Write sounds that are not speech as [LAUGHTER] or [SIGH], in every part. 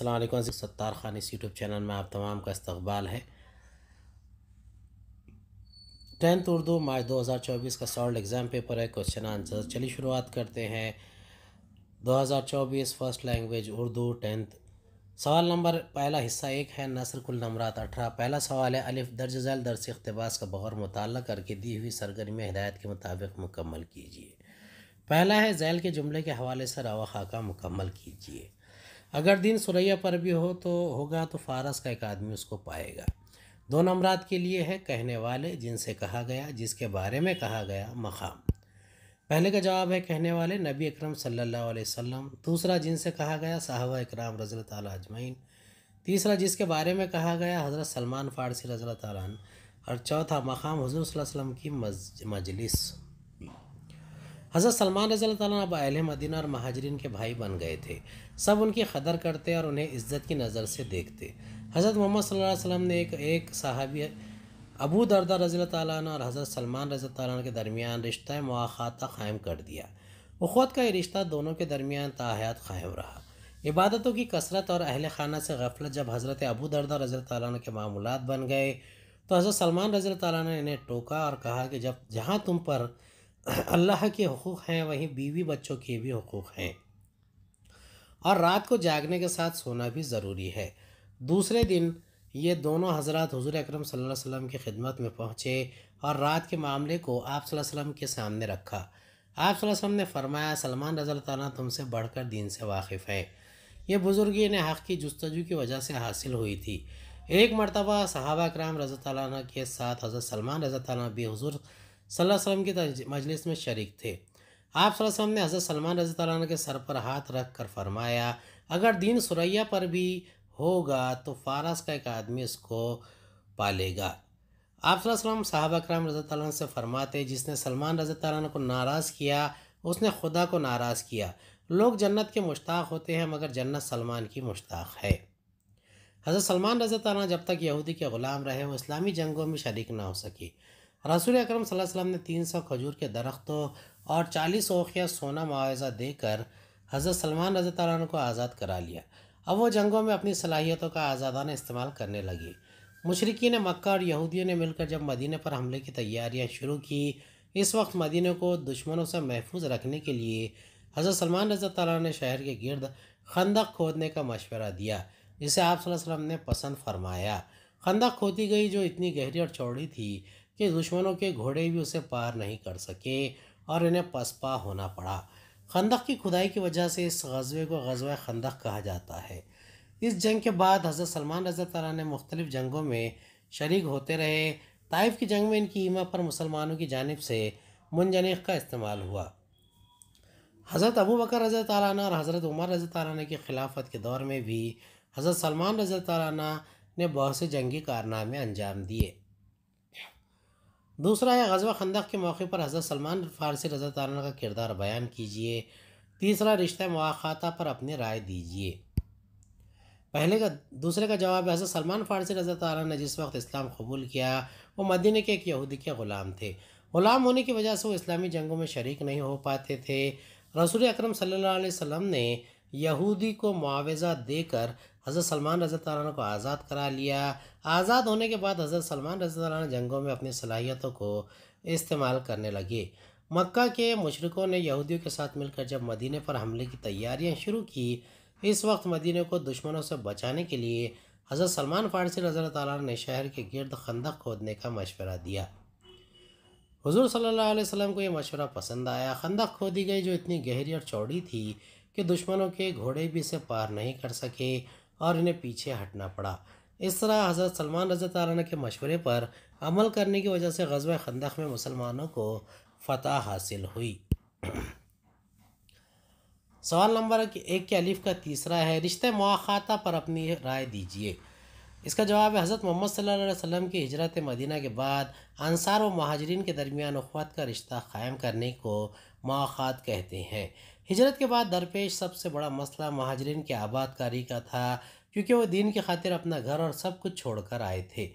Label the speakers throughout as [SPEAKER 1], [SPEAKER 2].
[SPEAKER 1] असलम सत्तार खान इस YouTube channel में आप तमाम का इस्तबाल है टेंथ उर्दू मार्च 2024 का सॉल्ड एग्ज़ाम पेपर है क्वेश्चन आंसर चलिए शुरुआत करते हैं 2024 फर्स्ट लैंग्वेज उर्दू टेंथ सवाल नंबर पहला हिस्सा एक है नसर कुल नमरात अठारह पहला सवाल है अलिफ दर्ज झैल दर्ज अकतबास का बहर मुताल करके दी हुई सरगर्मी हिदायत के मुताबिक मुकम्मल कीजिए पहला है जैल के जुमले के हवाले से रवा खाका मुकम्मल कीजिए अगर दिन सुरैया पर भी हो तो होगा तो फारस का एक आदमी उसको पाएगा दो नमरात के लिए है कहने वाले जिनसे कहा गया जिसके बारे में कहा गया मकाम पहले का जवाब है कहने वाले नबी अकरम सल्लल्लाहु अलैहि वसल्लम दूसरा जिनसे कहा गया साहबा इकराम रज़ल अजमैन तीसरा जिसके बारे में कहा गया हज़रत सलमान फ़ारसी रज़ल और चौथा मकाम हजूर वसल्लम की मजलिस हज़रत सलमान रजी तब अहल मदीना और महाजरीन के भाई बन गए थे सब उनकी कदर करते और उन्हें इज़्ज़त की नज़र से देखते हज़रत मोहम्मद सल्लम ने एक एक सहाबी अबू दरदा रजी तैन और हज़रत सलमान रजी तैन के दरमियान रिश्ता मवाख़ाता क़ायम कर दिया उखवत का ये रिश्ता दोनों के दरमियान ताहयात क़ायम रहा इबादतों की कसरत और अहल खाना से गफलत जब हज़रत अबू दरदा रजी तैन के मामूलत बन गए तो हज़रत सलमान रजी तैन ने इन्हें टोका और कहा कि जब जहाँ तुम पर अल्लाह के हकूक़ हैं वहीं बीवी बच्चों के भी हकूक़ हैं और रात को जागने के साथ सोना भी ज़रूरी है दूसरे दिन ये दोनों हजरत हजूर अक्रम वसल्लम की खिदमत में पहुँचे और रात के मामले को आप वसल्लम के सामने रखा आप वसल्लम ने फरमाया सलमान रजल तला तुमसे बढ़कर दीन से वाकिफ़ हैं ये बुज़ुर्गी इन्हें हक़ की जस्तजू की वजह से हासिल हुई थी एक मरतबा सहाबा कराम रज़ा के साथ हज़रत सलमान रज़ा भी हजूर सल्लम की मजलिस में शरीक थे आप सल्लम ने हज़रत सलमान रजी तैन के सर पर हाथ रख कर फरमाया अगर दीन सुरैया पर भी होगा तो फारस का एक आदमी इसको पालेगा आप सल्लम साहबा कराम रजी तैन से फरमाते जिसने सलमान रजी तैन को नाराज़ किया उसने खुदा को नाराज़ किया लोग जन्नत के मुश्ताक होते हैं मगर जन्नत सलमान की मुश्ताक है हज़रत सलमान रजी तैन जब तक यहूदी के ग़ुलाम रहे वो इस्लामी जंगों में शरीक ना हो सकी रसूल अक्रम वसल्लम ने तीन सौ खजूर के दरख्तों और चालीस ओखिया सोना मुआवजा देकर हज़रत सलमान रजी तन को आज़ाद करा लिया अब वो जंगों में अपनी सलाहियतों का आज़ादाना इस्तेमाल करने लगे ने मक्का और यहूदियों ने मिलकर जब मदीने पर हमले की तैयारियां शुरू की इस वक्त मदीने को दुश्मनों से महफूज रखने के लिए हज़रत सलमान रज तला ने शहर के गिरद खंदक खोदने का मशवरा दिया जिसे आप ने पसंद फरमाया खंदक खोदी गई जो इतनी गहरी और चौड़ी थी कि दुश्मनों के घोड़े भी उसे पार नहीं कर सके और इन्हें पसपा होना पड़ा खंदक की खुदाई की वजह से इस गजबे को गजवा खंदक कहा जाता है इस जंग के बाद हज़रत सलमान रजा ने मुख्तलिफ़ जंगों में शरीक होते रहे ताइफ की जंग में इनकी ईमा पर मुसलमानों की जानब से मुंजनख का इस्तेमाल हुआ हज़रत अबू बकर रजा तारा और हज़रत उमर रजा तारा की खिलाफत के दौर में भी हज़रत सलमान रजा तारा ने बहुत से जंगी कारनामे अंजाम दिए दूसरा है गजवा खंदक के मौके पर हज़रत सलमान फारसी रजा तारा का किरदार बयान कीजिए तीसरा रिश्ता मुआखाता पर अपनी राय दीजिए पहले का दूसरे का जवाब हज़रत सलमान फारसी रजा तारा ने जिस वक्त इस्लाम कबूल किया वो मदीने के एक यहूदी के ग़ुलाम थे ग़ुलाम होने की वजह से वो इस्लामी जंगों में शरीक नहीं हो पाते थे रसूल अक्रम सल्लल्लाहु अलैहि ने यहूदी को मुआवजा देकर हज़रत सलमान रज़ी तैन को आज़ाद करा लिया आज़ाद होने के बाद हज़रत सलमान रज़ी ने जंगों में अपनी सलाहियतों को इस्तेमाल करने लगे मक्का के मशरकों ने यहूदियों के साथ मिलकर जब मदीने पर हमले की तैयारियां शुरू की इस वक्त मदीने को दुश्मनों से बचाने के लिए हज़रत सलमान फ़ारसी रज़ी तैन ने शहर के गिरद खंदक खोदने का मशवरा दिया हजूर सल्लल्लाहु अलैहि वसल्लम को यह मशवरा पसंद आया खंदक खोदी गई जो इतनी गहरी और चौड़ी थी कि दुश्मनों के घोड़े भी इसे पार नहीं कर सके और इन्हें पीछे हटना पड़ा इस तरह हज़रत सलमान रजत तारा के मशवरे पर अमल करने की वजह से गजब खंदक में मुसलमानों को फतह हासिल हुई सवाल नंबर एक के अलिफ का तीसरा है रिश्ते मौाता पर अपनी राय दीजिए इसका जवाब है हज़रत मोहम्मद सल्लल्लाहु अलैहि वसल्लम की हजरत मदीना के बाद अनसार व महाजरीन के दरमियान अखवात का रिश्ता क़ायम करने को मौात कहते हैं हिजरत के बाद दरपेश सबसे बड़ा मसला महाजरीन की आबादकारी का था क्योंकि वह दीन की खातिर अपना घर और सब कुछ छोड़कर आए थे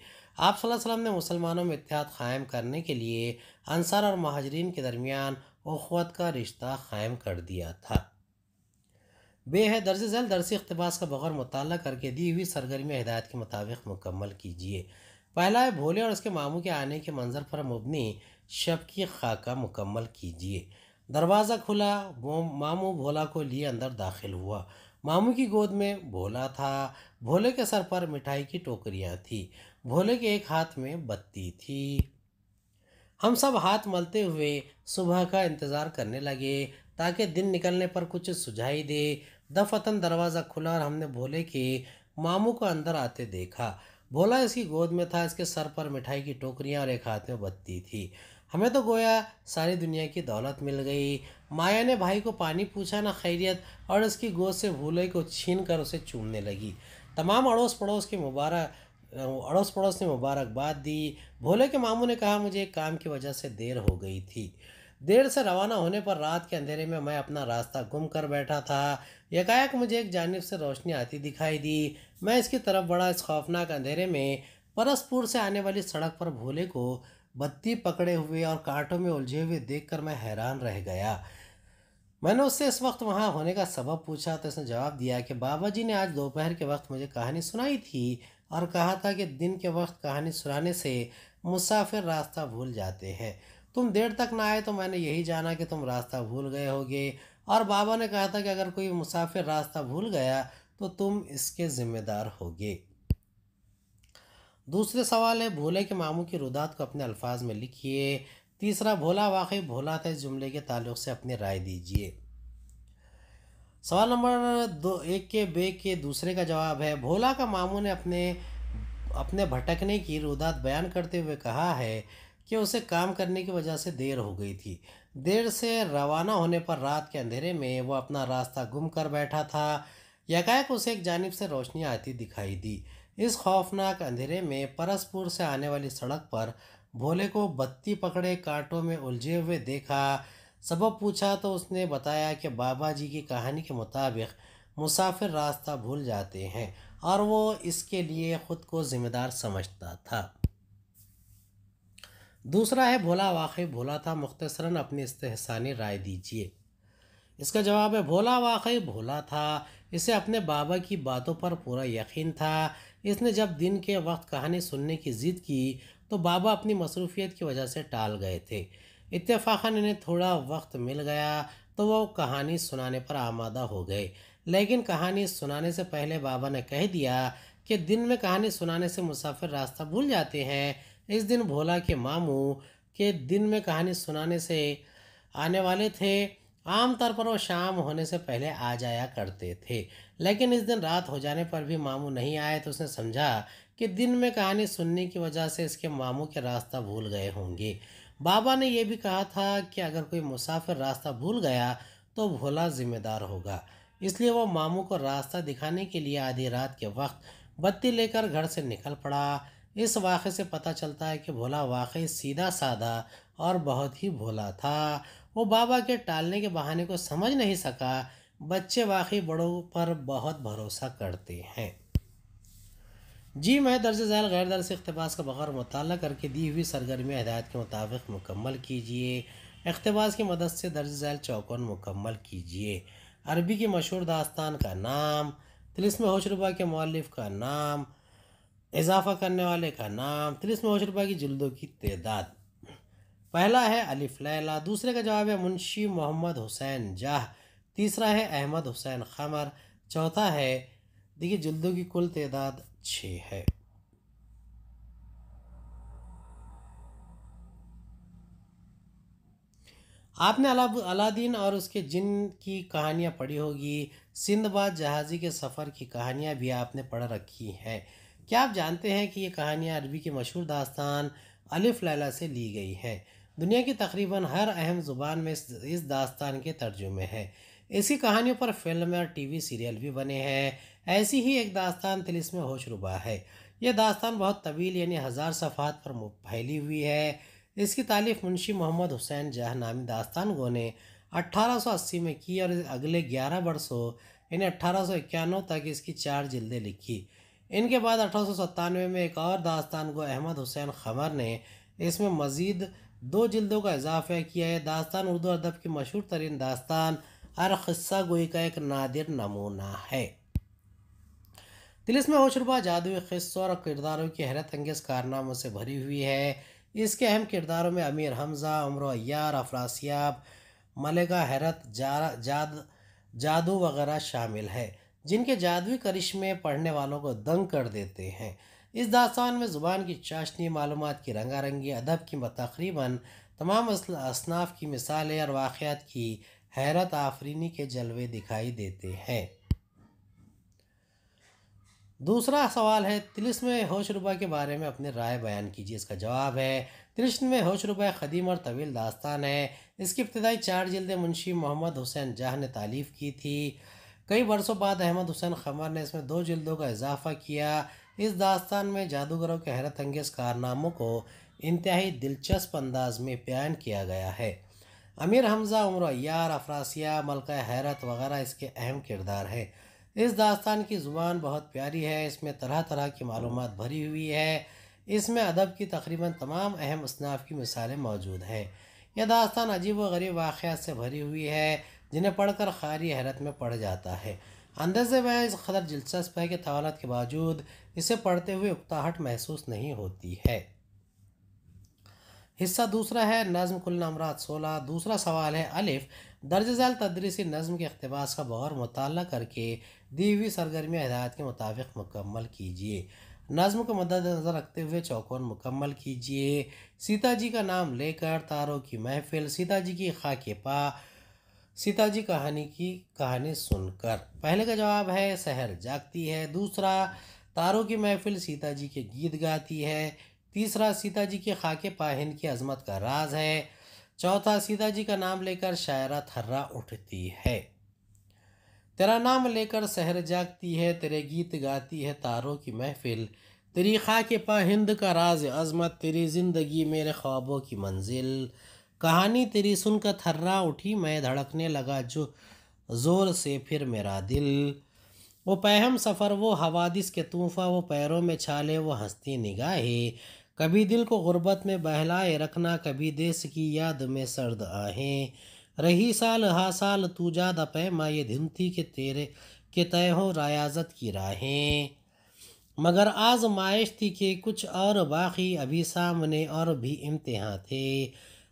[SPEAKER 1] आप वसल्लम ने मुसलमानों में इतिहाद क़ायम करने के लिए अनसार और महाजरीन के दरमियान अखवत का रिश्ता क़ायम कर दिया था बे है दर्ज झैल दरसी अकतबास का बगौर मताल करके दी हुई सरगर्मी हिदायत के मुताबिक मुकम्मल कीजिए पहला है भोले और उसके मामू के आने के मंजर पर मुबनी शब की खाका मुकम्मल कीजिए दरवाज़ा खुला वो मामू भोला को लिए अंदर दाखिल हुआ मामू की गोद में भोला था भोले के सर पर मिठाई की टोकरियाँ थी भोले के एक हाथ में बत्ती थी हम सब हाथ मलते हुए सुबह का इंतज़ार करने लगे ताकि दिन निकलने पर कुछ सुझाई दे दफतन दरवाज़ा खुला और हमने भोले के मामू को अंदर आते देखा भोला इसकी गोद में था इसके सर पर मिठाई की टोकरियाँ और एक हाथ में बत्ती थी हमें तो गोया सारी दुनिया की दौलत मिल गई माया ने भाई को पानी पूछा ना खैरियत और उसकी गोद से भूले को छीन कर उसे चूमने लगी तमाम अड़ोस पड़ोस के मुबारक अड़ोस पड़ोस ने मुबारकबाद दी भोले के मामू ने कहा मुझे एक काम की वजह से देर हो गई थी देर से रवाना होने पर रात के अंधेरे में मैं अपना रास्ता गुम कर बैठा था यकायक मुझे एक जानब से रोशनी आती दिखाई दी मैं इसकी तरफ बड़ा इस खौफनाक अंधेरे में परसपुर से आने वाली सड़क पर भोले को बत्ती पकड़े हुए और कांटों में उलझे हुए देखकर मैं हैरान रह गया मैंने उससे इस वक्त वहाँ होने का सबब पूछा तो उसने जवाब दिया कि बाबा जी ने आज दोपहर के वक्त मुझे कहानी सुनाई थी और कहा था कि दिन के वक्त कहानी सुनाने से मुसाफिर रास्ता भूल जाते हैं तुम देर तक ना आए तो मैंने यही जाना कि तुम रास्ता भूल गए होगे और बाबा ने कहा था कि अगर कोई मुसाफिर रास्ता भूल गया तो तुम इसके ज़िम्मेदार होगे दूसरे सवाल है भोले के मामू की रुदात को अपने अल्फाज में लिखिए तीसरा भोला वाकई भोला था इस जुमले के ताल्लुक से अपनी राय दीजिए सवाल नंबर दो एक के बे के दूसरे का जवाब है भोला का मामू ने अपने अपने भटकने की रुदात बयान करते हुए कहा है कि उसे काम करने की वजह से देर हो गई थी देर से रवाना होने पर रात के अंधेरे में वह अपना रास्ता गुम कर बैठा था यकायक उसे एक जानब से रोशनी आती दिखाई दी इस खौफनाक अंधेरे में परसपुर से आने वाली सड़क पर भोले को बत्ती पकड़े कांटों में उलझे हुए देखा सबब पूछा तो उसने बताया कि बाबा जी की कहानी के मुताबिक मुसाफिर रास्ता भूल जाते हैं और वो इसके लिए ख़ुद को ज़िम्मेदार समझता था दूसरा है भोला वाकई भोला था मुख्तसरा अपनी इस्तेहसानी राय दीजिए इसका जवाब है भोला वाकई भोला था इसे अपने बाबा की बातों पर पूरा यकीन था इसने जब दिन के वक्त कहानी सुनने की ज़िद की तो बाबा अपनी मसरूफियत की वजह से टाल गए थे इत्तेफाक़न इन्हें थोड़ा वक्त मिल गया तो वो कहानी सुनाने पर आमादा हो गए लेकिन कहानी सुनाने से पहले बाबा ने कह दिया कि दिन में कहानी सुनाने से मुसाफिर रास्ता भूल जाते हैं इस दिन भोला के मामू के दिन में कहानी सुनाने से आने वाले थे आमतौर पर वो शाम होने से पहले आ जाया करते थे लेकिन इस दिन रात हो जाने पर भी मामू नहीं आए तो उसने समझा कि दिन में कहानी सुनने की वजह से इसके मामू के रास्ता भूल गए होंगे बाबा ने यह भी कहा था कि अगर कोई मुसाफिर रास्ता भूल गया तो भोला जिम्मेदार होगा इसलिए वो मामू को रास्ता दिखाने के लिए आधी रात के वक्त बत्ती लेकर घर से निकल पड़ा इस वाक़े से पता चलता है कि भोला वाकई सीधा साधा और बहुत ही भोला था वो बाबा के टालने के बहाने को समझ नहीं सका बच्चे वाकई बड़ों पर बहुत भरोसा करते हैं जी मैं दर्ज झैल गैर दर्ज अकतबास का बगैर मताल करके दी हुई सरगर्मी हदायत के मुताबिक मुकम्मल कीजिए अकतबास की मदद से दर्ज झैल चौकन मुकम्मल कीजिए अरबी की मशहूर दास्तान का नाम तिलस्म होशरबा के मौलफ का नाम इजाफा करने वाले का नाम तिलस्म होशरबा की जुल्दों की तदाद पहला है अलिफ लैला दूसरे का जवाब है मुंशी मोहम्मद हुसैन जाह तीसरा है अहमद हुसैन खमर चौथा है देखिए जुल्दों की कुल तदाद छः है आपने अला अलादीन और उसके जिन की कहानियाँ पढ़ी होगी सिंधबाद जहाज़ी के सफ़र की कहानियाँ भी आपने पढ़ रखी हैं क्या आप जानते हैं कि ये कहानियाँ अरबी की मशहूर दास्तान अलिफ लैला से ली गई हैं दुनिया की तकरीबन हर अहम ज़ुबान में इस दास्तान के तर्जुमे हैं इसी कहानियों पर फिल्म और टीवी सीरियल भी बने हैं ऐसी ही एक दास्तान तिलिस्म होशरुबा है यह दास्तान बहुत तवील यानी हज़ार सफ़ात पर फैली हुई है इसकी तारीफ मुंशी मोहम्मद हुसैन जहा नामी दास्तान गो ने 1880 में की और अगले 11 वर्षों यानी अट्ठारह तक इसकी चार जिल्दें लिखी इनके बाद अठारह में एक और दास्तान को अहमद हुसैन खमर ने इसमें मज़ीद दो जिल्दों का इजाफा किया है दास्तान उर्दू अदब की मशहूर तरीन दास्तान हर खस्सा गोई का एक नादिर नमूना है में होशरबा जादुई खस्सों और किरदारों की हैरत अंगेज कारनामों से भरी हुई है इसके अहम किरदारों में अमीर हमज़ा उम्र अयार अफरासियाब मलेगा हैरत जा, जाद जादू वगैरह शामिल है जिनके जादुई करिश्मे पढ़ने वालों को दंग कर देते हैं इस दास्तान में ज़ुबान की चाशनी मालूम की रंगारंगी अदब की तकरीबन तमाम असनाफ की मिसालें और वाक़ात की हैरत आफरीनी के जलवे दिखाई देते हैं दूसरा सवाल है तिलिस्म होशरुबा के बारे में अपनी राय बयान कीजिए इसका जवाब है तिलिस्म में होशरुबा कदीम और तवील दास्तान है इसकी इब्तदाई चार जल्दें मुंशी मोहम्मद हुसैन जाह ने तालीफ़ की थी कई बरसों बाद अहमद हुसैन खमर ने इसमें दो जल्दों का इजाफा किया इस दास्तान में जादूगरों के हैरत अंगेज कारनामों को इंतहाई दिलचस्प अंदाज में बयान किया गया है अमीर हमजा उम्र अयार अफरासिया मलका हैरत वगैरह इसके अहम किरदार हैं इस दास्तान की ज़ुबान बहुत प्यारी है इसमें तरह तरह की मालूम भरी हुई है इसमें अदब की तकरीबन तमाम अहम असनाफ की मिसालें मौजूद हैं यह दास्तान अजीब व गरीब वाक़ात से भरी हुई है जिन्हें पढ़कर खारी हैरत में पड़ जाता है अंदाजे वह इस कदर दिलचस्प है कि तवालत के बावजूद इसे पढ़ते हुए उकताहट महसूस नहीं होती है हिस्सा दूसरा है नज़म कुल नमरात सोलह दूसरा सवाल है अलिफ दर्ज झैल तदरीसी नज़म के अकतबास का बौर मुताल करके दी हुई सरगर्मियाँ हिदायत के मुताबिक मुकम्मल कीजिए नज़म को नजर रखते हुए चौकोन मुकम्मल कीजिए सीता जी का नाम लेकर तारों की महफिल सीता जी की खा के पा सीता जी कहानी की कहानी सुनकर पहले का जवाब है शहर जागती है दूसरा तारों की महफिल सीता जी के गीत गाती है तीसरा सीता जी के खाके पाहिन की अजमत का राज है चौथा सीता जी का नाम लेकर शायरा थर्रा उठती है तेरा नाम लेकर शहर जागती है तेरे गीत गाती है तारों की महफिल तेरी खाके पाहिंद का राज अजमत तेरी ज़िंदगी मेरे ख्वाबों की मंजिल कहानी तेरी सुनकर थर्रा उठी मैं धड़कने लगा जो ज़ोर से फिर मेरा दिल वो पहम सफ़र वो हवादिस के तूफ़ा वो पैरों में छाले वो हंसती निगाहें कभी दिल को गुर्बत में बहलाए रखना कभी देश की याद में सर्द आहें रही साल हा साल तू ज़्यादा पैमा ये दिन थी कि तेरे के तय हो रायाजत की राहें मगर आजमाइश थी कि कुछ और बाकी अभी सामने और भी इम्तहा थे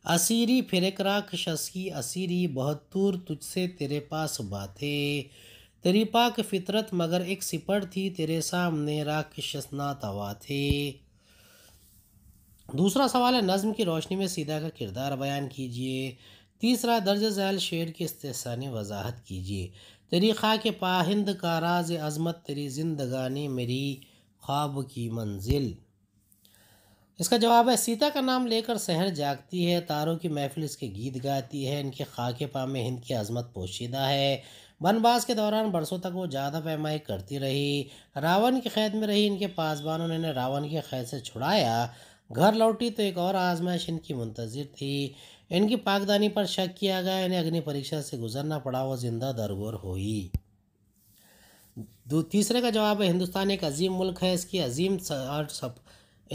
[SPEAKER 1] असीरी फिरकराख शसकी असीरी बहुत दूर तुझसे तेरे पास बाते तेरी पाक फितरत मगर एक सिपट थी तेरे सामने राक्षस ना तवा थे दूसरा सवाल है नज़म की रोशनी में सीधा का किरदार बयान कीजिए तीसरा दर्ज झैल शेर की इस्तेसानी वजाहत कीजिए तेरी खा के पाहिंद का राज अजमत तेरी जिंदगानी मेरी ख्वाब की मंजिल इसका जवाब है सीता का नाम लेकर शहर जागती है तारों की महफिल इसके गीत गाती है इनके खाके पा में हिंद की अजमत पोशीदा है वनवास के दौरान बरसों तक वो ज़्यादा पैमाई करती रही रावण की कैद में रही इनके पासबानों ने इन्हें रावण की कैद से छुड़ाया घर लौटी तो एक और आजमाइश इनकी मुंतजर थी इनकी पाकदानी पर शक किया गया इन्हें अग्नि परीक्षा से गुजरना पड़ा वो जिंदा दरगोर हुई तीसरे का जवाब है हिंदुस्तान एक अजीम मुल्क है इसकी अजीम और सब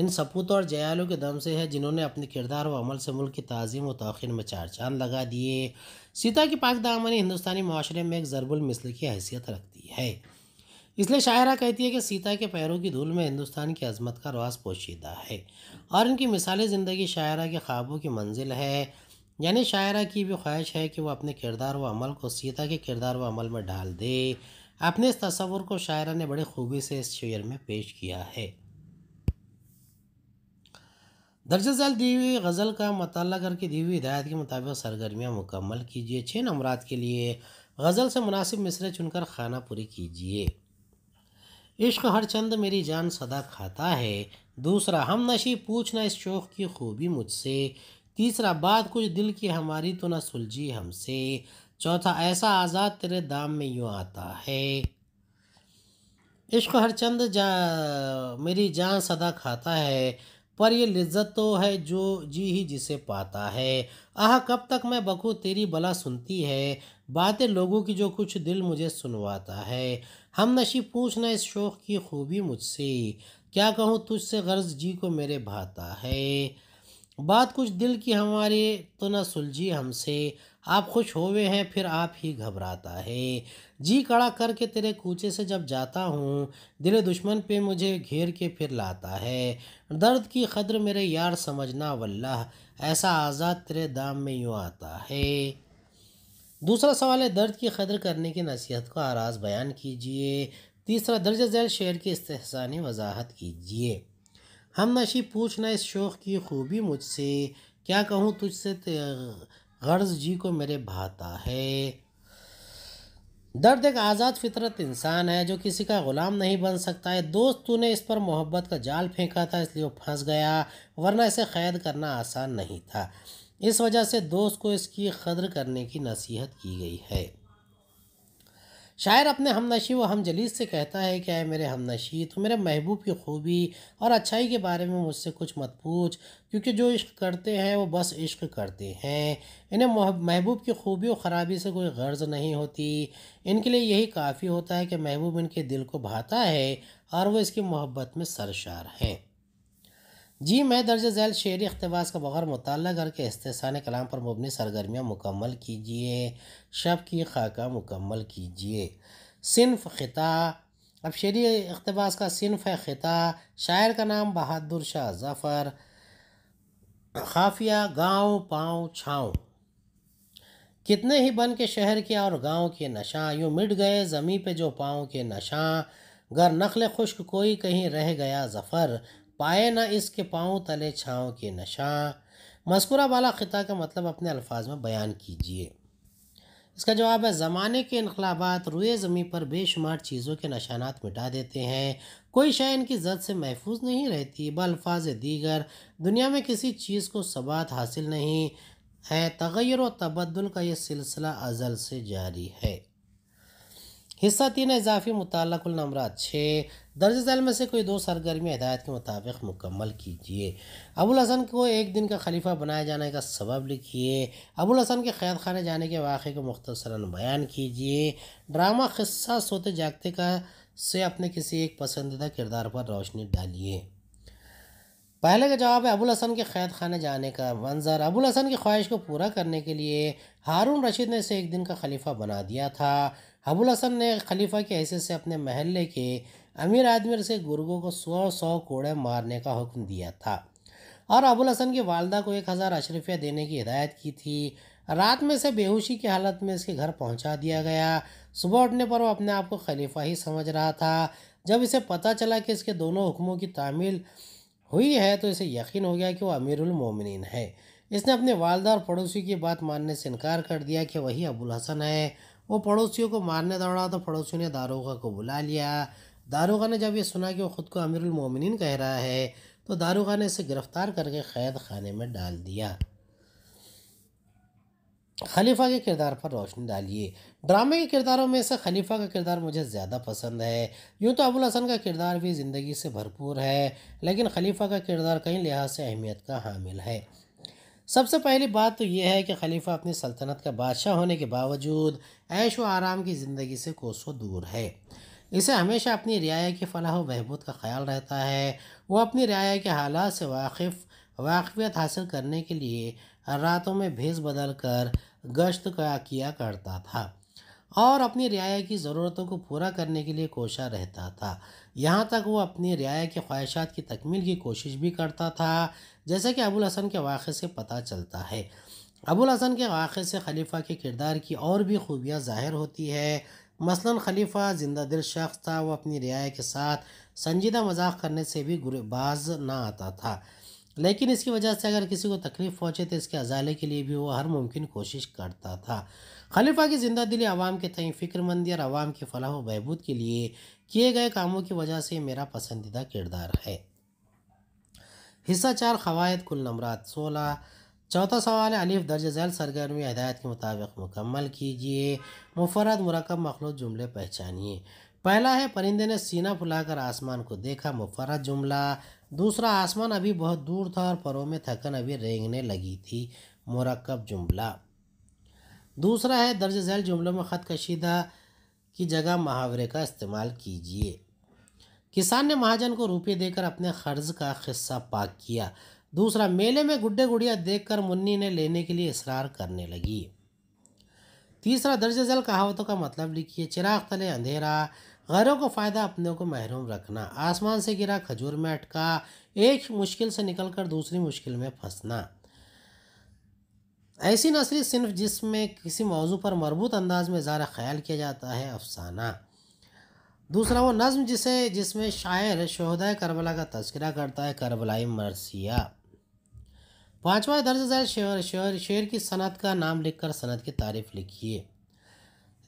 [SPEAKER 1] इन सपूतों और जयालों के दम से है जिन्होंने अपने किरदार व अमल से मुल्क की तज़ीम व तोखिर में चार चांद लगा दिए सीता की पाक दामनी हिंदुस्तानी माशरे में एक ज़रबुल मिसल की हैसियत रखती है इसलिए शायरा कहती है कि सीता के पैरों की धूल में हिंदुस्तान की अजमत का रवास पोशीदा है और इनकी मिसाल ज़िंदगी शायरा के ख्वाबों की मंजिल है यानी शायरा की भी ख्वाहिश है कि वह अपने किरदार व अमल को सीता के किरदार व अमल में डाल दे अपने इस तस्वुर को शायरा ने बड़ी खूबी से इस शेयर में पेश किया है दरअसल दी हुई गज़ल का मताल करके दी हुई हिदायत के मुताबिक सरगर्मियाँ मुकम्मल कीजिए छः नमरात के लिए गज़ल से मुनासिब मिसरे चुनकर खाना पूरी कीजिए इश्क हर चंद मेरी जान सदा खाता है दूसरा हम नशी पूछना इस शौक़ की खूबी मुझसे तीसरा बात कुछ दिल की हमारी तो ना सुलझी हमसे चौथा ऐसा आज़ाद तेरे दाम में यूँ आता है इश्क हर चंद जा मेरी जान सदा खाता है पर ये लिज्जत तो है जो जी ही जिसे पाता है आह कब तक मैं बखू तेरी बला सुनती है बातें लोगों की जो कुछ दिल मुझे सुनवाता है हम नशी पूछना इस शौक़ की खूबी मुझसे क्या कहूँ तुझसे गर्ज जी को मेरे भाता है बात कुछ दिल की हमारे तो ना सुलझी हमसे आप खुश होवे हैं फिर आप ही घबराता है जी कड़ा करके तेरे कूचे से जब जाता हूँ दिल दुश्मन पे मुझे घेर के फिर लाता है दर्द की कदर मेरे यार समझना वल्लाह ऐसा आज़ाद तेरे दाम में यूँ आता है दूसरा सवाल है दर्द की कदर करने की नसीहत को आराज बयान कीजिए तीसरा दर्ज झैल शेर की इस्तेसानी वजाहत कीजिए हम नशी पूछना इस शौक़ की खूबी मुझसे क्या कहूँ तुझसे गर्ज जी को मेरे भाता है दर्द एक आज़ाद फितरत इंसान है जो किसी का ग़ुलाम नहीं बन सकता है दोस्त तूने इस पर मोहब्बत का जाल फेंका था इसलिए वो फंस गया वरना इसे क़ैद करना आसान नहीं था इस वजह से दोस्त को इसकी कदर करने की नसीहत की गई है शायर अपने हमनशी व हम जलीस से कहता है कि आए मेरे हमनशी तो मेरे महबूब की खूबी और अच्छाई के बारे में मुझसे कुछ मत पूछ क्योंकि जो इश्क करते हैं वो बस इश्क करते हैं इन्हें महबूब की खूबी और ख़राबी से कोई गर्ज नहीं होती इनके लिए यही काफ़ी होता है कि महबूब इनके दिल को भाता है और वह इसकी मोहब्बत में सरशार हैं जी मैं दर्ज झैल शेरी अकतबास का बगैर मुताल करके इस्तान कलाम पर मबनी सरगर्मियाँ मुकम्मल कीजिए शब की खाका मुकम्मल कीजिए सिनफ ख़िता अब शेरी अकतबास का सिनफ है ख़िता शायर का नाम बहादुर शाह ज़फ़र खाफिया गाँव पाँव छाँव कितने ही बन के शहर के और गाँव के नशा यूँ मिट गए ज़मीं पर जो पाँव के नशा गर नखल खुश्क कोई कहीं रह गया ज़फ़र पाए ना इसके पाँव तले छाँव के नशा मस्कुरा वाला ख़िता का मतलब अपने अल्फाज में बयान कीजिए इसका जवाब है ज़माने के इनकलाबात रुए ज़मीं पर बेशुमार चीज़ों के निशानात मिटा देते हैं कोई शय इनकी जद से महफूज नहीं रहती बल्फाज दीगर दुनिया में किसी चीज़ को सबात हासिल नहीं है तगैर व तबदल का यह सिलसिला अजल से जारी है हिस्सा तीन इजाफी नंबर छः दर्ज झैल में से कोई दो सरगर्मी हदायत के मुताबिक मुकम्मल कीजिए अबुल हसन को एक दिन का खलीफा बनाए जाने का सबब लिखिए अबुल हसन के कैद खाने जाने के वाक़े को मुख्तसरा बयान कीजिए ड्रामा खस्सा सोते जागते का से अपने किसी एक पसंदीदा किरदार पर रोशनी डालिए पहले का जवाब है अबुल हसन के कैद खाने जाने का मंजर अबुल हसन की ख्वाहिश को पूरा करने के लिए हारून रशीद ने इसे एक दिन का खलीफा बना दिया था अबुल हसन ने खलीफा की हैसियत से अपने महल्ले के अमीर आदमी से गुर्गों को सौ सौ कोड़े मारने का हुक्म दिया था और अबुल हसन की वालदा को एक हज़ार अशरफिया देने की हिदायत की थी रात में से बेहोशी की हालत में इसके घर पहुंचा दिया गया सुबह उठने पर वो अपने आप को खलीफा ही समझ रहा था जब इसे पता चला कि इसके दोनों हुक्मों की तामील हुई है तो इसे यकीन हो गया कि वह अमीरमिन है इसने अपने वालदा और पड़ोसी की बात मानने से इनकार कर दिया कि वही अबुल हसन है वो पड़ोसियों को मारने दौड़ा तो पड़ोसियों ने दारोगा को बुला लिया दारोगा ने जब ये सुना कि वो ख़ुद को अमीरमिन कह रहा है तो दारोगा ने इसे गिरफ़्तार करके क़ैद खाने में डाल दिया खलीफा के किरदार पर रोशनी डालिए ड्रामे के किरदारों में से खलीफा का किरदार मुझे ज़्यादा पसंद है यूँ तो अबुल हसन का किरदार भी ज़िंदगी से भरपूर है लेकिन खलीफा का किरदार कई लिहाज से अहमियत का हामिल है सबसे पहली बात तो यह है कि खलीफा अपनी सल्तनत का बादशाह होने के बावजूद ऐश व आराम की ज़िंदगी से कोसों दूर है इसे हमेशा अपनी रियाया की फलाह व बहबूद का ख्याल रहता है वो अपनी रियाया के हालात से वाकिफ़ वाकफियत हासिल करने के लिए रातों में भेज बदल कर गश्त का किया करता था और अपनी रियाया की ज़रूरतों को पूरा करने के लिए कोशा रहता था यहाँ तक वो अपनी रियाया की ख्वाहिशात की तकमील की कोशिश भी करता था जैसे कि अबुल हसन के वाक़े से पता चलता है अबुल हसन के वाक़े से खलीफ़ा के किरदार की और भी खूबियाँ ज़ाहिर होती है मसलन खलीफ़ा जिंदा दिल शख्स था वो अपनी रियाया के साथ संजीदा मजाक करने से भी गुरबाज ना आता था लेकिन इसकी वजह से अगर किसी को तकलीफ़ पहुँचे तो इसके अजाले के लिए भी वो हर मुमकिन कोशिश करता था खलीफा की ज़िंदा दिली आवाम के तय फ़िक्रमंदी और आवाम की फलाह बहबूद के लिए किए गए कामों की वजह से मेरा पसंदीदा किरदार है हिस्सा चार खवायद कुल नमरात सोलह चौथा सवाल है अलिफ दर्ज झैल सरगर्मी हदायत के मुताबिक मुकम्मल कीजिए मुफरत मरकब मखलूत जुमले पहचानिए पहला है परिंदे ने सीना फुलाकर आसमान को देखा मुफरत जुमला दूसरा आसमान अभी बहुत दूर था और परों में थकन अभी रेंगने लगी थी मरकब जुमला दूसरा है दर्ज झैल जुमलों में ख़त कशीदा की जगह मुहावरे का इस्तेमाल कीजिए किसान ने महाजन को रुपये देकर अपने कर्ज का हिस्सा पाक किया दूसरा मेले में गुड्डे गुड़िया देखकर मुन्नी ने लेने के लिए इसरार करने लगी तीसरा दर्ज झैल कहावतों का मतलब लिखिए चिराग तले अंधेरा गैरों को फ़ायदा अपने को महरूम रखना आसमान से गिरा खजूर में अटका एक मुश्किल से निकलकर दूसरी मुश्किल में फंसना ऐसी नसरी सिर्फ जिसमें किसी मौजू पर मरबूत अंदाज में ज़ारा ख्याल किया जाता है अफसाना दूसरा वो नज़म जिसे जिसमें शायर शहदा करबला का तस्करा करता है करबलाई मरसिया पाँचवा दर्ज शेर शेर शेर की सनत का नाम लिखकर सनत की तारीफ़ लिखिए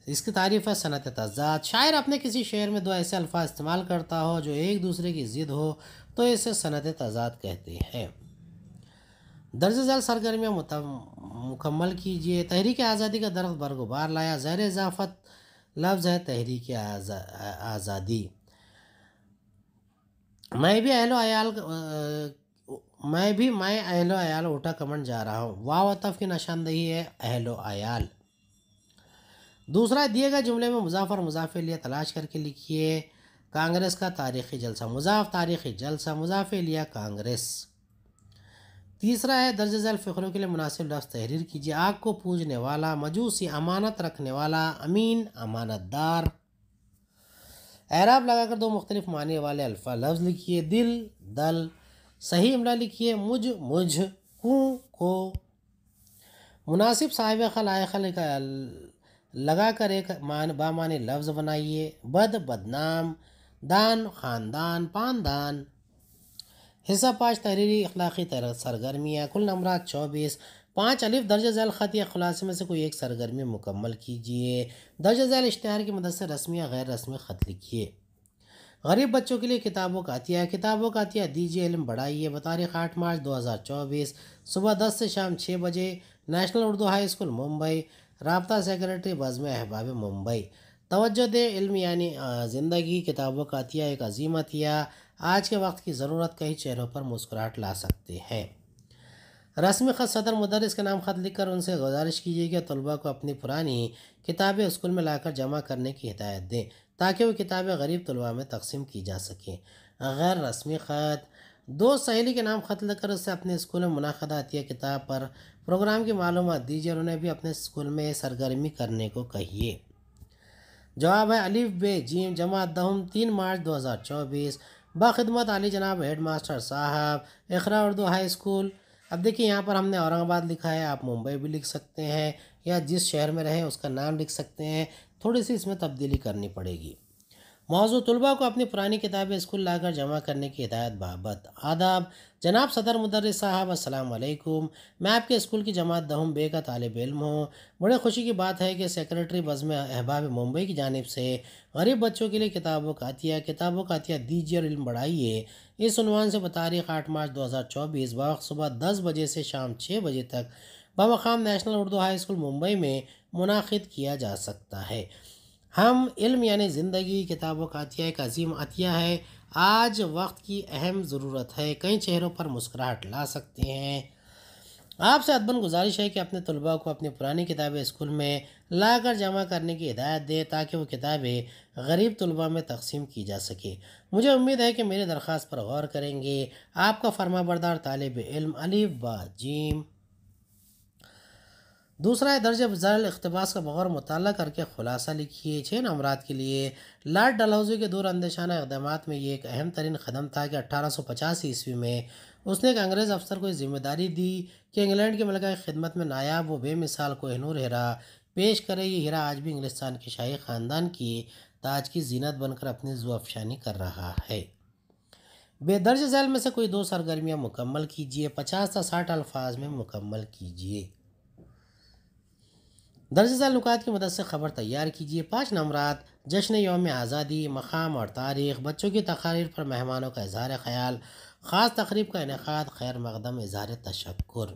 [SPEAKER 1] इसकी तारीफ़ है सनत तजाद शायर अपने किसी शेर में दो ऐसे अल्फाज इस्तेमाल करता हो जो एक दूसरे की ज़िद हो तो इसे सनत तजाद कहते हैं दर्ज झैल सरगर्मियाँ मुकम्मल कीजिए तहरीक आज़ादी का दरख्त बरगुबार लाया ज़ैर इजाफत लफ्ज़ है तहरीक आज़ा, आज़ादी मैं भी अहलो आयाल मैं भी मैं अहलो आयाल उठा कमंड जा रहा हूँ वाह वतफ़ की नशानदही है अहलो आयाल दूसरा दिए गए जुमले में मुजाफ और मुजाफ लिया तलाश करके लिखिए कांग्रेस का तारीखी जलसा मुजाफ तारीखी जलसा मुजाफ लिया कांग्रेस तीसरा है दर्ज झैल फ़िक्रों के लिए मुनासिब लफ्ज़ तहरीर कीजिए आग को पूजने वाला मजूसी अमानत रखने वाला अमीन अमानतदार एराब लगाकर दो मुख्तलिफ माने वाले अल्फा लफ्ज़ लिखिए दिल दल सही अमला लिखिए मुझ मुझ कू को मुनासिब साहिब खल आय खल का लगा कर एक मान बामान लफ्ज़ बनाइए बद बदनाम दान ख़ानदान पानदान हिस्सा पाँच तहरीरी अखलाक़ी सरगर्मियाँ कुल नंबर चौबीस पाँच अलिफ दर्ज झैल ख़त या खुलासे में से कोई एक सरगर्मी मुकम्मल कीजिए दर्ज झैल इश्तहार की मदद से रस्मी या गैर रस्मी ख़त लिखिए गरीब बच्चों के लिए किताबों का अतिया किताबों का अतिया दीजिए इलम बढ़ाइए बतारीख आठ मार्च दो हज़ार चौबीस सुबह दस से शाम छः बजे national Urdu high school Mumbai रबता सेक्रेटरी बज़म अहबाब मुंबई तोज्जो दे इल्म यानी ज़िंदगी किताबों का अतिया एक अजीम अतिया आज के वक्त की ज़रूरत कई चेहरों पर मुस्कुराहट ला सकती है रस्म ख़त सदर मदरस के नाम ख़त लिखकर उनसे गुजारिश कीजिए कि तलबा को अपनी पुरानी किताबें स्कूल में लाकर जमा करने की हिदायत दें ताकि वो किताबें गरीब तलबा में तकसीम की जा सकें गैर रस्मी ख़त दो सहेली के नाम ख़त लिखकर उससे अपने स्कूल में मुनादा आती किताब पर प्रोग्राम की मालूम दीजिए और उन्हें भी अपने स्कूल में सरगर्मी करने को कहिए जवाब है अलिफ बे जीम जमा दहम तीन मार्च दो हज़ार चौबीस बाखिदमत अली जनाब हेड मास्टर साहब इखरा उर्दू हाई स्कूल अब देखिए यहाँ पर हमने औरंगाबाद लिखा है आप मुंबई भी लिख सकते हैं या जिस शहर में रहें उसका नाम लिख सकते हैं थोड़ी सी इसमें तब्दीली करनी पड़ेगी मौजूद तलबा को अपनी पुरानी किताबें स्कूल लाकर जमा करने की हिदायत बाबत आदाब जनाब सदर मुदर साहब असलकुम मैं आपके स्कूल की जमात दहम बे का तालब इल्म हूँ बड़े खुशी की बात है कि सेक्रेटरी बज़म अहबाब मुंबई की जानब से गरीब बच्चों के लिए किताबों का अतिया किताबों का अतिया दीजिए और इल्म बढ़ाइए इस उनवान से बतारीख आठ मार्च दो हज़ार चौबीस वक्त सुबह दस बजे से शाम छः बजे तक बमकाम national Urdu high school Mumbai में मुनद किया जा सकता है हम इल्म यानी ज़िंदगी किताबों का अतिया एक अजीम अतिया है आज वक्त की अहम ज़रूरत है कई चेहरों पर मुस्कुराहट ला सकते हैं आपसे अदबन गुजारिश है कि अपने तलबा को अपनी पुरानी किताबें स्कूल में लाकर जमा करने की हिदायत दें ताकि वो किताबें गरीब तलबा में तकसीम की जा सके मुझे उम्मीद है कि मेरी दरख्वास्त पर गौर करेंगे आपका फर्मा बरदार तालब इल्म अलीब बाजीम दूसरा है दर्ज अफजल अकतबास का बगौर मुताल करके खुलासा लिखिए छः नमरात के लिए लार्ड डलहौजी के दूर अंदेशाना इकदाम में ये एक अहम तरीन कदम था कि अट्ठारह सौ पचास ईस्वी में उसने एक अंग्रेज़ अफसर को जिम्मेदारी दी कि इंग्लैंड के मलका खिदमत में नायाब व बेमिसाल को नूर हरा पेश करे ये हरा आज भी इंग्लिस्तान के शाही ख़ानदान की ताज की जीनत बनकर अपनी जो अफशानी कर रहा है बेदर्ज झैल में से कोई दो सरगर्मियाँ मुकम्मल कीजिए पचास या साठ अल्फाज में मुकम्मल कीजिए दर्ज ताल्लुकात की मदद से ख़बर तैयार कीजिए पाँच नंबरात जश्न योम आज़ादी मकाम और तारीख़ बच्चों की तकारीर पर मेहमानों का इजहार ख्याल ख़ास तकरीब का इनका खैर मकदम इजहार तशक्र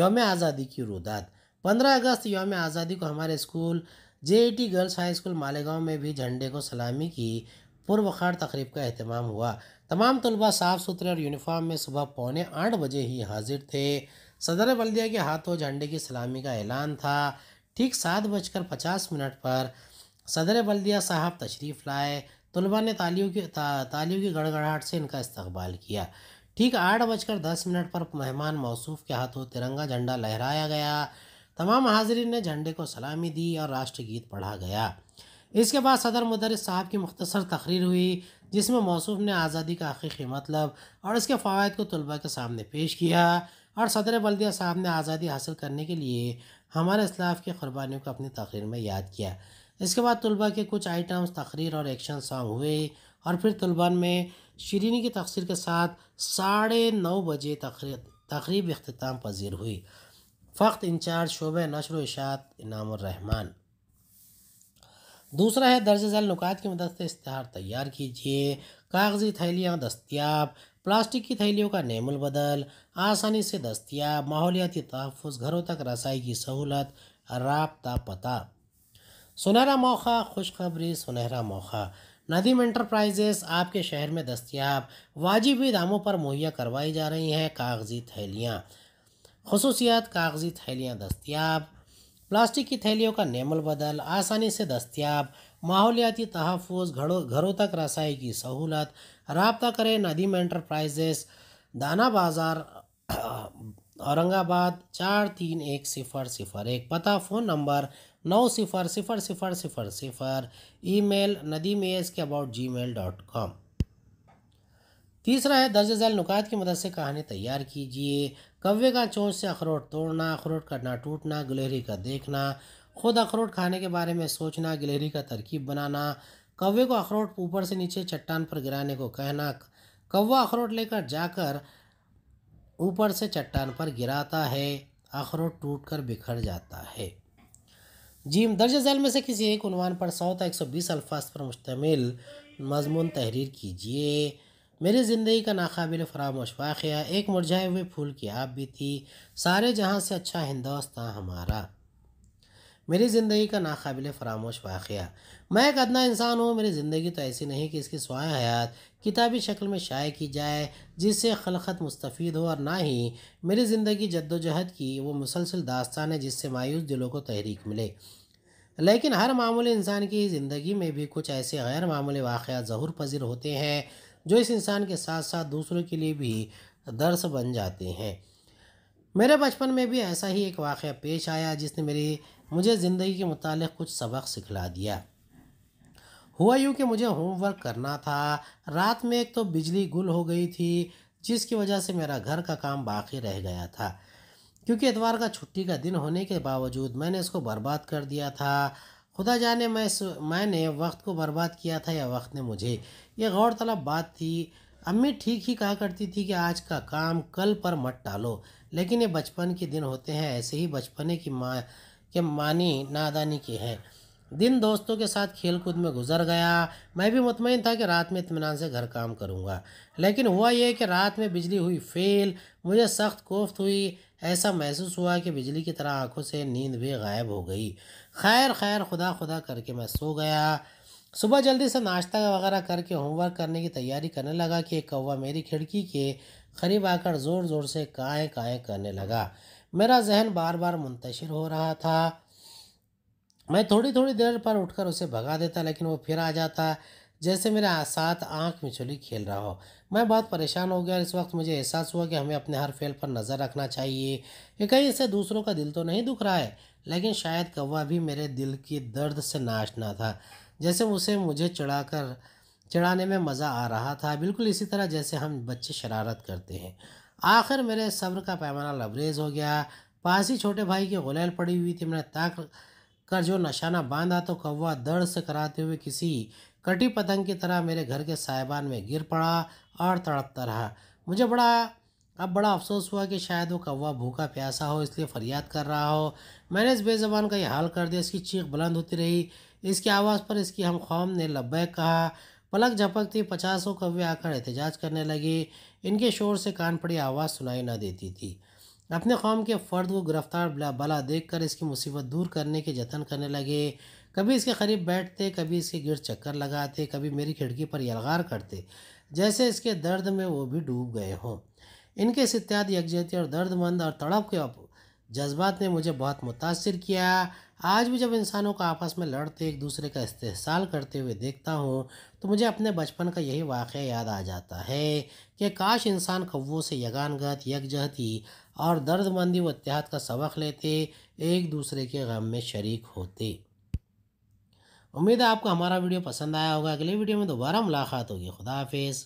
[SPEAKER 1] योम आज़ादी की रुदात पंद्रह अगस्त योम आज़ादी को हमारे school J T e girls high school Malegaon में भी झंडे को सलामी की पुरवखार तकरीब का अहतमाम हुआ तमाम तलबा साफ़ सुथरे और यूनिफॉर्म में सुबह पौने आठ बजे ही हाजिर थे सदर बल्दिया के हाथों झंडे की सलामी का ऐलान था ठीक सात बजकर पचास मिनट पर सदर बल्दिया साहब तशरीफ़ लाए तलबा ने तालियों की ता, तालियों की गड़गड़ाहट से इनका इस्तकबाल किया ठीक आठ बजकर दस मिनट पर मेहमान मौसू के हाथों तिरंगा झंडा लहराया गया तमाम हाजरीन ने झंडे को सलामी दी और राष्ट्रगीत पढ़ा गया इसके बाद सदर मदरस साहब की मुख्तसर तकरीर हुई जिसमें मौसू ने आज़ादी का हकीकी मतलब और इसके फ़वाद को तलबा के सामने पेश किया और सदर बल्दिया साहब ने आज़ादी हासिल करने के लिए हमारे इसलाफ की कुरबानियों को अपनी तकरीर में याद किया इसके बाद तलबा के कुछ आइटम्स तकरीर और एक्शन सॉन्ग हुए और फिर तलबा में शरीनी की तकसीर के साथ साढ़े नौ बजे तकरीब अख्ताम पजीर हुई फ़ख्त इंचार्ज शोब नशर इशात इनामान दूसरा है दर्ज झैल नुकात की मदद से इश्तहार तैयार कीजिए कागजी थैलियाँ दस्तियाब प्लास्टिक की थैलियों का नेमल बदल आसानी से दस्तियाब माहौलियाती तहफ़ घरों तक रसाई की सहूलत रबता पता सुनहरा मौका खुशखबरी सुनहरा मौका नदीम इंटरप्राइजेस आपके शहर में दस्तियाब वाजिबी दामों पर मुहैया करवाई जा रही हैं कागज़ी थैलियाँ खसूसियात कागज़ी थैलियाँ दस्तियाब प्लास्टिक की थैलियों का नेमल बदल आसानी से दस्तियाब माहौलियाती तहफ़ घरों घरों तक रसाई की सहूलत रबता करें नदीम एंटरप्राइजेस दाना बाज़ार [CLEARS THROAT] औरंगाबाद चार तीन एक सिफर सिफर एक पता फ़ोन नंबर नौ सिफर सिफर सिफर सिफर सिफर email Nadeem S K about Gmail dot com तीसरा है दर्ज झैल नुकात की मदद से कहानी तैयार कीजिए कव्य का चोंच से अखरोट तोड़ना अखरोट का ना टूटना गिलहरी का देखना खुद अखरोट खाने के बारे में सोचना गलहरी का तरकीब बनाना कौवे को अखरोट ऊपर से नीचे चट्टान पर गिराने को कहना कौवा अखरोट लेकर जाकर ऊपर से चट्टान पर गिराता है अखरोट टूटकर बिखर जाता है जीम दर्ज झैल में से किसी एक उनवान पर सौ तक एक सौ बीस अल्फाज पर मुश्तमिल मजमून तहरीर कीजिए मेरी ज़िंदगी का नाकबिल फरामोश वाक़ एक मुरझाए हुए फूल की आप भी थी सारे जहाँ से अच्छा हिंदोस्तान हमारा मेरी ज़िंदगी का नाकबिल फरामोश वाक़ मैं एक अदना इंसान हूँ मेरी ज़िंदगी तो ऐसी नहीं कि इसकी स्वाय हयात किताबी शक्ल में शाये की जाए जिससे खलखत मुस्तफ़ हो और ना ही मेरी ज़िंदगी जद्दोजहद की वो मुसलसल दास्तान है जिससे मायूस दिलों को तहरीक मिले लेकिन हर मामूली इंसान की ज़िंदगी में भी कुछ ऐसे गैर मामूली वाक़ ज़हूर पजीर होते हैं जो इस इंसान के साथ साथ दूसरों के लिए भी दर्स बन जाते हैं मेरे बचपन में भी ऐसा ही एक वाक़ पेश आया जिसने मेरी मुझे ज़िंदगी के मुतालिक कुछ सबक सिखला दिया हुआ यूँ कि मुझे होमवर्क करना था रात में एक तो बिजली गुल हो गई थी जिसकी वजह से मेरा घर का काम बाकी रह गया था क्योंकि इतवार का छुट्टी का दिन होने के बावजूद मैंने इसको बर्बाद कर दिया था खुदा जाने मैं मैंने वक्त को बर्बाद किया था या वक्त ने मुझे यह गौर तलब बात थी अम्मी ठीक ही कहा करती थी कि आज का काम कल पर मत टालो लेकिन ये बचपन के दिन होते हैं ऐसे ही बचपने की माँ कि मानी नादानी की है दिन दोस्तों के साथ खेलकूद में गुजर गया मैं भी मुतमिन था कि रात में इतमान से घर काम करूँगा लेकिन हुआ यह कि रात में बिजली हुई फेल मुझे सख्त कोफ्त हुई ऐसा महसूस हुआ कि बिजली की तरह आंखों से नींद भी गायब हो गई खैर खैर खुदा खुदा करके मैं सो गया सुबह जल्दी से नाश्ता वगैरह करके होमवर्क करने की तैयारी करने लगा कि एक कौवा मेरी खिड़की के करीब आकर ज़ोर ज़ोर से काएँ काएँ करने लगा मेरा जहन बार बार मुंतशिर हो रहा था मैं थोड़ी थोड़ी देर पर उठकर उसे भगा देता लेकिन वो फिर आ जाता जैसे मेरे साथ आँख मिचोली खेल रहा हो मैं बहुत परेशान हो गया और इस वक्त मुझे एहसास हुआ कि हमें अपने हर फेल पर नज़र रखना चाहिए कि कहीं इससे दूसरों का दिल तो नहीं दुख रहा है लेकिन शायद कौवा भी मेरे दिल के दर्द से नाचना था जैसे उसे मुझे चढ़ाकर चढ़ाने में मज़ा आ रहा था बिल्कुल इसी तरह जैसे हम बच्चे शरारत करते हैं आखिर मेरे सब्र का पैमाना लबरेज हो गया पास ही छोटे भाई की गुलेल पड़ी हुई थी मैंने ताक कर जो नशाना बांधा तो कौवा दर्द से कराते हुए किसी कटी पतंग की तरह मेरे घर के साहिबान में गिर पड़ा और तड़पता रहा मुझे बड़ा अब बड़ा अफसोस हुआ कि शायद वो कौवा भूखा प्यासा हो इसलिए फरियाद कर रहा हो मैंने इस बेज़बान का यह हाल कर दिया इसकी चीख बुलंद होती रही इसकी आवाज़ पर इसकी हम ने लब्बैक कहा पलक झपकती पचासों कव्य आकर एहतजाज करने लगे इनके शोर से कान पड़ी आवाज़ सुनाई न देती थी अपने कौम के फ़र्द को गिरफ्तार बला देख कर इसकी मुसीबत दूर करने के जतन करने लगे कभी इसके करीब बैठते कभी इसके गिर चक्कर लगाते कभी मेरी खिड़की पर यलगार करते जैसे इसके दर्द में वो भी डूब गए हों इनके सित्याद यकजहती और दर्दमंद और तड़प के जज्बात ने मुझे बहुत मुतासर किया आज भी जब इंसानों को आपस में लड़ते एक दूसरे का इस्तेसाल करते हुए देखता हूँ तो मुझे अपने बचपन का यही वाक़ याद आ जाता है कि काश इंसान कौ से यगानगत यकजहती और दर्दमंदी व इतिहाद का सबक लेते एक दूसरे के गम में शरीक होते उम्मीद है आपको हमारा वीडियो पसंद आया होगा अगले वीडियो में दोबारा मुलाकात होगी खुदा हाफिज़